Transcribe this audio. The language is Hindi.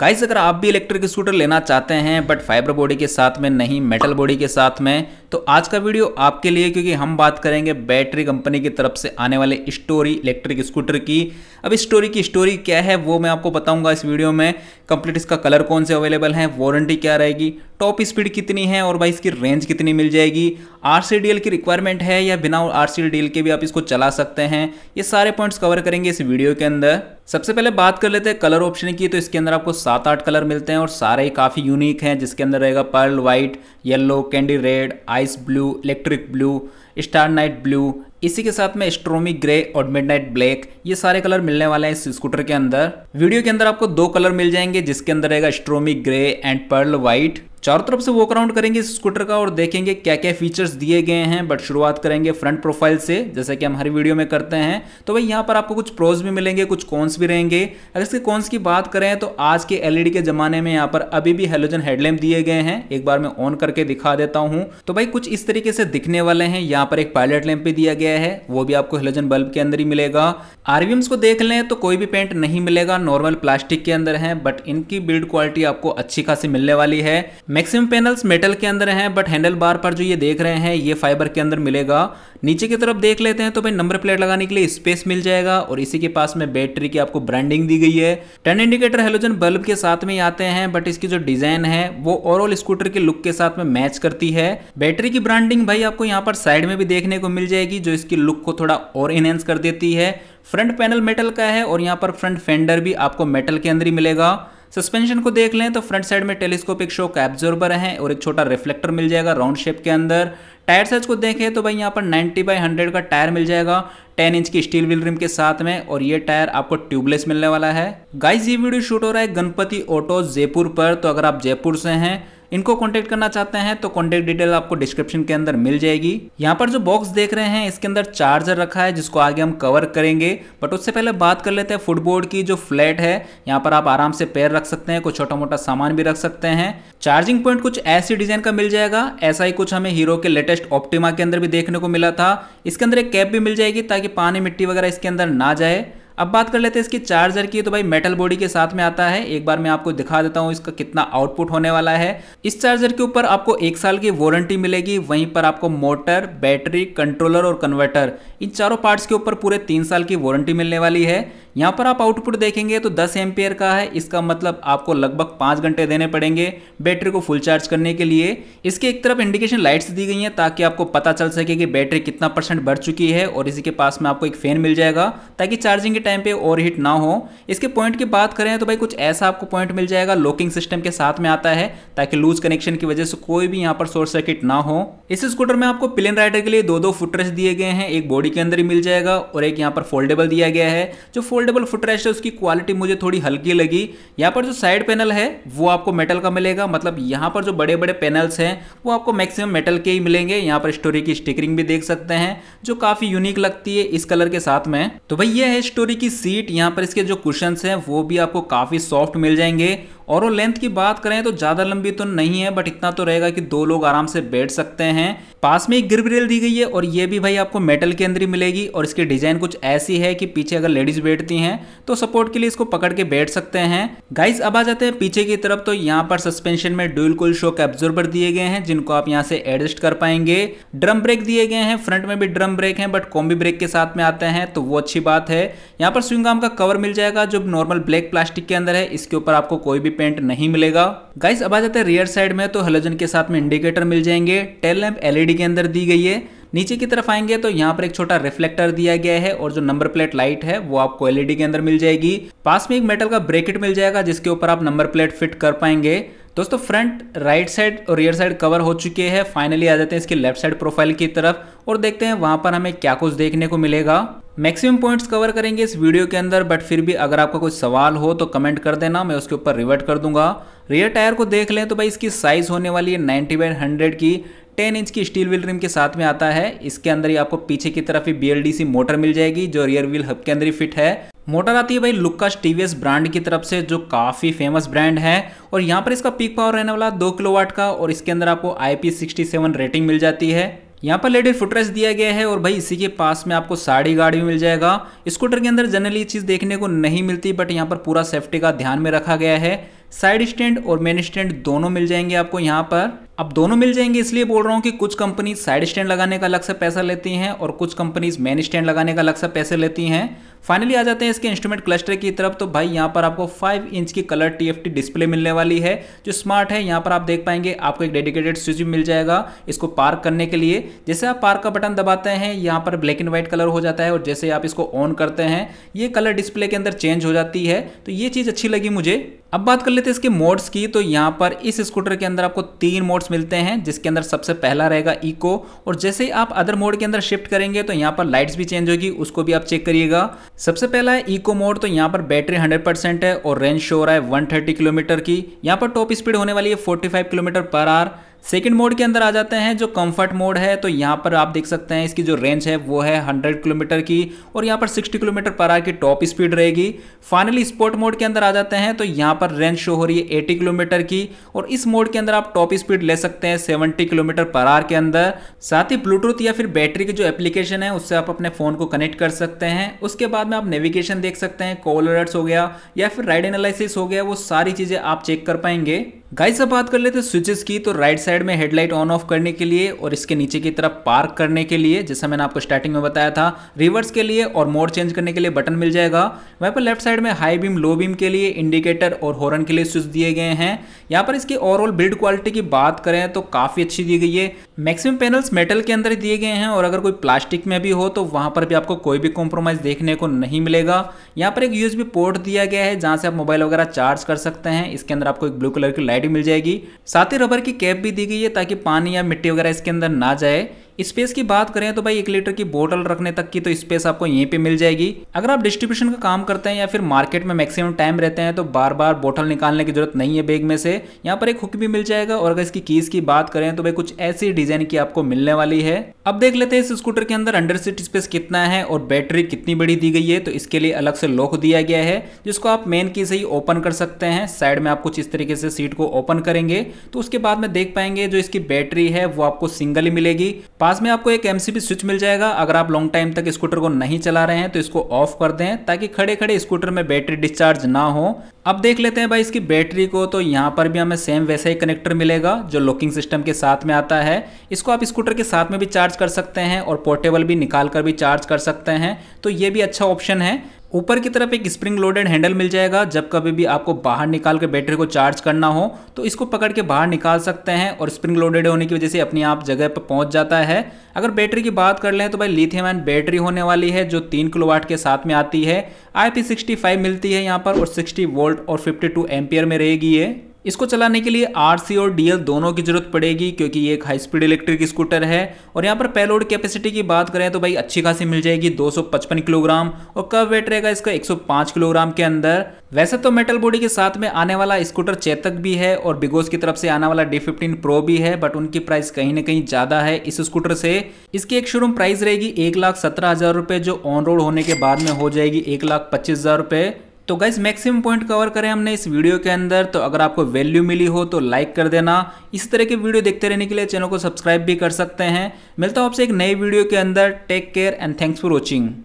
गाइस अगर आप भी इलेक्ट्रिक स्कूटर लेना चाहते हैं बट फाइबर बॉडी के साथ में नहीं मेटल बॉडी के साथ में तो आज का वीडियो आपके लिए क्योंकि हम बात करेंगे बैटरी कंपनी की तरफ से आने वाले स्टोरी इलेक्ट्रिक स्कूटर की अब इस स्टोरी की स्टोरी क्या है वो मैं आपको बताऊंगा इस वीडियो में कंप्लीट इसका कलर कौन से अवेलेबल है वारंटी क्या रहेगी टॉप स्पीड कितनी है और भाई इसकी रेंज कितनी मिल जाएगी आर की रिक्वायरमेंट है या बिना आर के भी आप इसको चला सकते हैं ये सारे पॉइंट्स कवर करेंगे इस वीडियो के अंदर सबसे पहले बात कर लेते हैं कलर ऑप्शन की तो इसके अंदर आपको सात आठ कलर मिलते हैं और सारे ही काफ़ी यूनिक हैं जिसके अंदर रहेगा pearl white yellow candy red आई ice blue electric blue star night blue इसी के साथ में स्ट्रोमी ग्रे और मिड नाइट ब्लैक ये सारे कलर मिलने वाले हैं इस स्कूटर के अंदर वीडियो के अंदर आपको दो कलर मिल जाएंगे जिसके अंदर रहेगा stormy grey and pearl white चारों तरफ से वॉक अराउंड करेंगे इस स्कूटर का और देखेंगे क्या क्या फीचर्स दिए गए हैं बट शुरुआत करेंगे फ्रंट प्रोफाइल से जैसे कि हम हर वीडियो में करते हैं तो भाई यहाँ पर आपको कुछ प्रोज भी मिलेंगे कुछ कॉन्स भी रहेंगे अगर इसके कॉन्स की बात करें तो आज के एलईडी e के जमाने में यहाँ पर अभी भी हेलोजन हेडलैम्प दिए गए हैं एक बार मैं ऑन करके दिखा देता हूँ तो भाई कुछ इस तरीके से दिखने वाले हैं यहाँ पर एक पायलट लैम्प भी दिया गया है वो भी आपको हेलोजन बल्ब के अंदर ही मिलेगा आरवीएम्स को देख लें तो कोई भी पेंट नहीं मिलेगा नॉर्मल प्लास्टिक के अंदर है बट इनकी बिल्ड क्वालिटी आपको अच्छी खासी मिलने वाली है मैक्सिमम पैनल्स मेटल के अंदर हैं बट हैंडल बार पर जो ये देख रहे हैं ये फाइबर के अंदर मिलेगा नीचे की तरफ देख लेते हैं तो भाई नंबर प्लेट लगाने के लिए स्पेस मिल जाएगा और इसी के पास में बैटरी की आपको ब्रांडिंग दी गई है टर्न इंडिकेटर हेलोजन बल्ब के साथ में आते हैं बट इसकी जो डिजाइन है वो ओवरऑल स्कूटर के लुक के साथ में मैच करती है बैटरी की ब्रांडिंग भाई आपको यहाँ पर साइड में भी देखने को मिल जाएगी जो इसकी लुक को थोड़ा और इनहेंस कर देती है फ्रंट पैनल मेटल का है और यहाँ पर फ्रंट फेंडर भी आपको मेटल के अंदर ही मिलेगा सस्पेंशन को देख लें तो फ्रंट साइड में टेलीस्कोपिक शोक एब्जॉर्बर है और एक छोटा रिफ्लेक्टर मिल जाएगा राउंड शेप के अंदर टायर साइज को देखें तो भाई यहाँ पर 90 बाई 100 का टायर मिल जाएगा 10 इंच की स्टील व्हील रिम के साथ में और ये टायर आपको ट्यूबलेस मिलने वाला है गाइस ये वीडियो शूट हो रहा है गणपति ऑटो जयपुर पर तो अगर आप जयपुर से हैं इनको कॉन्टैक्ट करना चाहते हैं तो कॉन्टैक्ट डिटेल आपको डिस्क्रिप्शन के अंदर मिल जाएगी यहाँ पर जो बॉक्स देख रहे हैं इसके अंदर चार्जर रखा है जिसको आगे हम कवर करेंगे बट उससे पहले बात कर लेते हैं फुटबोर्ड की जो फ्लैट है यहाँ पर आप आराम से पैर रख सकते हैं कुछ छोटा मोटा सामान भी रख सकते हैं चार्जिंग पॉइंट कुछ ऐसी डिजाइन का मिल जाएगा ऐसा ही कुछ हमें हीरो के लेटेस्ट ऑप्टिमा के अंदर भी देखने को मिला था इसके अंदर एक कैप भी मिल जाएगी ताकि पानी मिट्टी वगैरह इसके अंदर ना जाए अब बात कर लेते हैं इसकी चार्जर की तो भाई मेटल बॉडी के साथ में आता है एक बार मैं आपको दिखा देता हूँ इसका कितना आउटपुट होने वाला है इस चार्जर के ऊपर आपको एक साल की वारंटी मिलेगी वहीं पर आपको मोटर बैटरी कंट्रोलर और कन्वर्टर इन चारों पार्ट्स के ऊपर पूरे तीन साल की वारंटी मिलने वाली है यहाँ पर आप आउटपुट देखेंगे तो दस एम्पियर का है इसका मतलब आपको लगभग पाँच घंटे देने पड़ेंगे बैटरी को फुल चार्ज करने के लिए इसके एक तरफ इंडिकेशन लाइट्स दी गई हैं ताकि आपको पता चल सके कि बैटरी कितना परसेंट बढ़ चुकी है और इसी के पास में आपको एक फैन मिल जाएगा ताकि चार्जिंग टाइम पे ओवर हीट ना हो इसके पॉइंट की बात करें तो भाई कुछ ऐसा आपको पॉइंट मिल जाएगा लॉकिंग सिस्टम के साथ में आता है ताकि लूज कनेक्शन की वजह से कोई भी यहाँ पर शॉर्ट सर्किट ना हो इस स्कूटर में आपको प्लेन राइडर के लिए दो दो फुटरेस दिए गए हैं एक बॉडी के अंदर ही मिल जाएगा और एक यहाँ पर फोल्डेबल दिया गया है जो फोल्डेबल फुटरेस है उसकी क्वालिटी मुझे थोड़ी हल्की लगी यहाँ पर जो साइड पैनल है वो आपको मेटल का मिलेगा मतलब यहाँ पर जो बड़े बड़े पैनल्स हैं वो आपको मैक्सिमम मेटल के ही मिलेंगे यहाँ पर स्टोरी की स्टिकरिंग भी देख सकते हैं जो काफ़ी यूनिक लगती है इस कलर के साथ में तो भाई ये है स्टोरी की सीट यहाँ पर इसके जो क्वेश्चन हैं वो भी आपको काफ़ी सॉफ्ट मिल जाएंगे और वो लेंथ की बात करें तो ज़्यादा लंबी तो नहीं है बट इतना तो रहेगा कि दो लोग आराम से बैठ सकते हैं पास में एक गिर रेल दी गई है और ये भी भाई आपको मेटल के अंदर ही मिलेगी और इसकी डिज़ाइन कुछ ऐसी है कि पीछे अगर लेडीज़ बैठती हैं तो सपोर्ट के लिए इसको पकड़ के बैठ सकते हैं गाइज अब आ जाते हैं पीछे की तरफ तो यहाँ पर सस्पेंशन में ड्यूल कुल शोक एब्जॉर्बर दिए गए हैं जिनको आप यहाँ से एडजस्ट कर पाएंगे ड्रम ब्रेक दिए गए हैं फ्रंट में भी ड्रम ब्रेक है बट कॉम्बी ब्रेक के साथ में आते हैं तो वो अच्छी बात है यहाँ पर स्विंग का कवर मिल जाएगा जो नॉर्मल ब्लैक प्लास्टिक के अंदर है इसके ऊपर आपको कोई भी पेंट नहीं मिलेगा गाइस अब आ जाते हैं रियर साइड में तो हेलोजन के साथ में इंडिकेटर मिल जाएंगे टेल लैंप एलईडी के अंदर दी गई है नीचे की तरफ आएंगे तो यहाँ पर एक छोटा रिफ्लेक्टर दिया गया है और जो नंबर प्लेट लाइट है वो आपको एलईडी e के अंदर मिल जाएगी पास में एक मेटल का ब्रेकेट मिल जाएगा जिसके ऊपर आप नंबर प्लेट फिट कर पाएंगे दोस्तों फ्रंट राइट साइड और रियर साइड कवर हो चुके हैं फाइनली आ जाते हैं इसकी लेफ्ट साइड प्रोफाइल की तरफ और देखते हैं वहां पर हमें क्या कुछ देखने को मिलेगा मैक्सिमम पॉइंट्स कवर करेंगे इस वीडियो के अंदर बट फिर भी अगर आपका कोई सवाल हो तो कमेंट कर देना मैं उसके ऊपर रिवर्ट कर दूंगा रियर टायर को देख लें तो भाई इसकी साइज़ होने वाली है नाइनटी बाई हंड्रेड की 10 इंच की स्टील व्हील रिम के साथ में आता है इसके अंदर ही आपको पीछे की तरफ ही बी मोटर मिल जाएगी जो रियर व्हील हब के अंदर ही फिट है मोटर आती है भाई लुक्कास टीवीएस ब्रांड की तरफ से जो काफ़ी फेमस ब्रांड है और यहाँ पर इसका पीक पावर रहने वाला दो किलोवाट का और इसके अंदर आपको सेवन रेटिंग मिल जाती है यहाँ पर लेडी फुटरेस्ट दिया गया है और भाई इसी के पास में आपको साड़ी गार्ड भी मिल जाएगा स्कूटर के अंदर जनरली ये चीज़ देखने को नहीं मिलती बट यहाँ पर पूरा सेफ्टी का ध्यान में रखा गया है साइड स्टैंड और मेन स्टैंड दोनों मिल जाएंगे आपको यहाँ पर अब दोनों मिल जाएंगे इसलिए बोल रहा हूँ कि कुछ कंपनीज साइड स्टैंड लगाने का अलग से पैसा लेती हैं और कुछ कंपनीज मेन स्टैंड लगाने का अलग से पैसे लेती हैं फाइनली आ जाते हैं इसके इंस्ट्रूमेंट क्लस्टर की तरफ तो भाई यहाँ पर आपको 5 इंच की कलर टीएफटी डिस्प्ले मिलने वाली है जो स्मार्ट है यहाँ पर आप देख पाएंगे आपको एक डेडिकेटेड स्विच भी मिल जाएगा इसको पार्क करने के लिए जैसे आप पार्क का बटन दबाते हैं यहाँ पर ब्लैक एंड व्हाइट कलर हो जाता है और जैसे आप इसको ऑन करते हैं ये कलर डिस्प्ले के अंदर चेंज हो जाती है तो ये चीज़ अच्छी लगी मुझे अब बात कर लेते हैं इसके मोड्स की तो यहाँ पर इस स्कूटर के अंदर आपको तीन मोड्स मिलते हैं जिसके अंदर सबसे पहला रहेगा इको और जैसे ही आप अदर मोड के अंदर शिफ्ट करेंगे तो यहाँ पर लाइट्स भी चेंज होगी उसको भी आप चेक करिएगा सबसे पहला है इको मोड तो यहाँ पर बैटरी 100% है और रेंज शो रहा है वन किलोमीटर की यहाँ पर टॉप स्पीड होने वाली है forty kilometre per hour second mode के अंदर आ जाते हैं जो कंफर्ट मोड है तो यहाँ पर आप देख सकते हैं इसकी जो रेंज है वो है हंड्रेड किलोमीटर की और यहाँ पर सिक्सटी किलोमीटर पर आर की टॉप स्पीड रहेगी फाइनली स्पोर्ट मोड के अंदर आ जाते हैं तो यहाँ पर रेंज शो हो रही है 80 किलोमीटर की और इस मोड के अंदर आप टॉप स्पीड ले सकते हैं सेवेंटी किलोमीटर पर आर के अंदर साथ ही ब्लूटूथ या फिर बैटरी की जो एप्लीकेशन है उससे आप अपने फ़ोन को कनेक्ट कर सकते हैं उसके बाद में आप नेविगेशन देख सकते हैं कॉल अलर्ट्स हो गया या फिर राइड एनालिसिस हो गया वो सारी चीज़ें आप चेक कर पाएंगे गाइस अब बात कर लेते हैं स्विचेस की तो राइट साइड में हेडलाइट ऑन ऑफ करने के लिए और इसके नीचे की तरफ पार्क करने के लिए जैसा मैंने आपको स्टार्टिंग में बताया था रिवर्स के लिए और मोड चेंज करने के लिए बटन मिल जाएगा वहाँ पर लेफ्ट साइड में हाई बीम लो बीम के लिए इंडिकेटर और हॉर्न के लिए स्विच दिए गए हैं यहाँ पर इसकी ओवरऑल बिल्ड क्वालिटी की बात करें तो काफ़ी अच्छी दी गई है मैक्सिमम पैनल्स मेटल के अंदर दिए गए हैं और अगर कोई प्लास्टिक में भी हो तो वहाँ पर भी आपको कोई भी कॉम्प्रोमाइज़ देखने को नहीं मिलेगा यहाँ पर एक यूएसबी पोर्ट दिया गया है जहाँ से आप मोबाइल वगैरह चार्ज कर सकते हैं इसके अंदर आपको एक ब्लू कलर की लाइट मिल जाएगी साथ ही रबर की कैप भी दी गई है ताकि पानी या मिट्टी वगैरह इसके अंदर ना जाए स्पेस की बात करें तो भाई एक लीटर की बोतल रखने तक की तो स्पेस आपको यहीं पे मिल जाएगी अगर आप डिस्ट्रीब्यूशन का काम करते हैं या फिर मार्केट में मैक्सिमम टाइम रहते हैं तो बार बार बोतल निकालने की जरूरत नहीं है बैग में से यहाँ पर एक हुक भी मिल जाएगा और अगर इसकी कीज की बात करें तो भाई कुछ ऐसी डिजाइन की आपको मिलने वाली है अब देख लेते हैं इस स्कूटर के अंदर अंडर सीट स्पेस कितना है और बैटरी कितनी बड़ी दी गई है तो इसके लिए अलग से लॉक दिया गया है जिसको आप मेन की से ही ओपन कर सकते हैं साइड में आप कुछ इस तरीके से सीट को ओपन करेंगे तो उसके बाद में देख पाएंगे जो इसकी बैटरी है वो आपको सिंगल ही मिलेगी पास में आपको एक एमसीबी स्विच मिल जाएगा अगर आप लॉन्ग टाइम तक स्कूटर को नहीं चला रहे हैं तो इसको ऑफ कर दें ताकि खड़े खड़े स्कूटर में बैटरी डिस्चार्ज ना हो अब देख लेते हैं भाई इसकी बैटरी को तो यहाँ पर भी हमें सेम वैसा ही कनेक्टर मिलेगा जो लॉकिंग सिस्टम के साथ में आता है इसको आप स्कूटर के साथ में भी चार्ज कर सकते हैं और पोर्टेबल भी निकाल कर भी चार्ज कर सकते हैं तो ये भी अच्छा ऑप्शन है ऊपर की तरफ एक स्प्रिंग लोडेड हैंडल मिल जाएगा जब कभी भी आपको बाहर निकाल के बैटरी को चार्ज करना हो तो इसको पकड़ के बाहर निकाल सकते हैं और स्प्रिंग लोडेड होने की वजह से अपने आप जगह पर पहुंच जाता है अगर बैटरी की बात कर लें तो भाई लिथियम एन बैटरी होने वाली है जो तीन किलो वाट के साथ में आती है आई पी सिक्सटी फाइव मिलती है यहाँ पर और सिक्सटी वोल्ट और फिफ्टी टू में रहेगी ये इसको चलाने के लिए आरसी और डीएल दोनों की जरूरत पड़ेगी क्योंकि ये एक हाई स्पीड इलेक्ट्रिक स्कूटर है और यहाँ पर पेलोड कैपेसिटी की बात करें तो भाई अच्छी खासी मिल जाएगी 255 किलोग्राम और कब वेट रहेगा इसका 105 किलोग्राम के अंदर वैसे तो मेटल बॉडी के साथ में आने वाला स्कूटर चेतक भी है और बिगोस की तरफ से आने वाला डी फिफ्टीन प्रो भी है बट उनकी प्राइस कहीं ना कहीं ज़्यादा है इस स्कूटर से इसकी एक शोरूम प्राइस रहेगी एक लाख सत्रह हज़ार रुपए जो ऑन रोड होने के बाद में हो जाएगी एक लाख पच्चीस हज़ार रुपए तो गाइज मैक्सिमम पॉइंट कवर करें हमने इस वीडियो के अंदर तो अगर आपको वैल्यू मिली हो तो लाइक कर देना इस तरह के वीडियो देखते रहने के लिए चैनल को सब्सक्राइब भी कर सकते हैं मिलता हूँ आपसे एक नई वीडियो के अंदर take care and thanks for watching